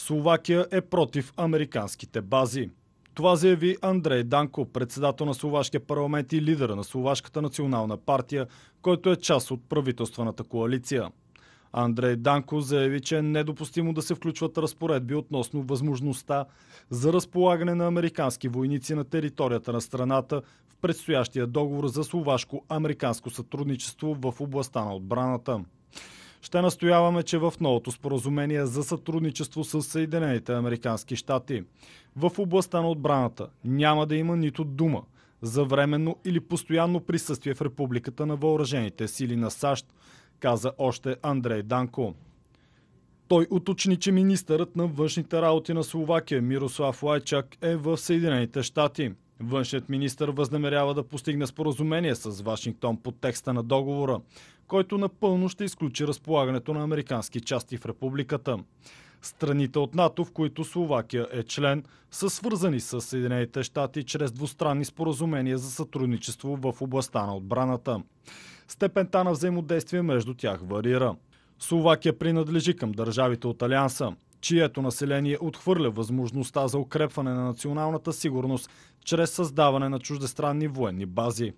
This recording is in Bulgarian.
Словакия е против американските бази. Това заяви Андрей Данко, председател на Словашкия парламент и лидера на Словашката национална партия, който е част от правителствената коалиция. Андрей Данко заяви, че е недопустимо да се включват разпоредби относно възможността за разполагане на американски войници на територията на страната в предстоящия договор за словашко-американско сътрудничество в областта на отбраната. Ще настояваме, че в новото споразумение за сътрудничество с Съединените Американски щати в областта на отбраната няма да има нито дума за временно или постоянно присъствие в Републиката на въоръжените сили на САЩ, каза още Андрей Данко. Той уточни, че министърът на външните работи на Словакия Мирослав Лайчак е в Съединените щати. Външният министър възнамерява да постигне споразумение с Вашингтон по текста на договора, който напълно ще изключи разполагането на американски части в републиката. Страните от НАТО, в които Словакия е член, са свързани с Съединените щати чрез двустранни споразумения за сътрудничество в областта на отбраната. Степента на взаимодействие между тях варира. Словакия принадлежи към държавите от Алианса, чието население отхвърля възможността за укрепване на националната сигурност чрез създаване на чуждестранни военни бази.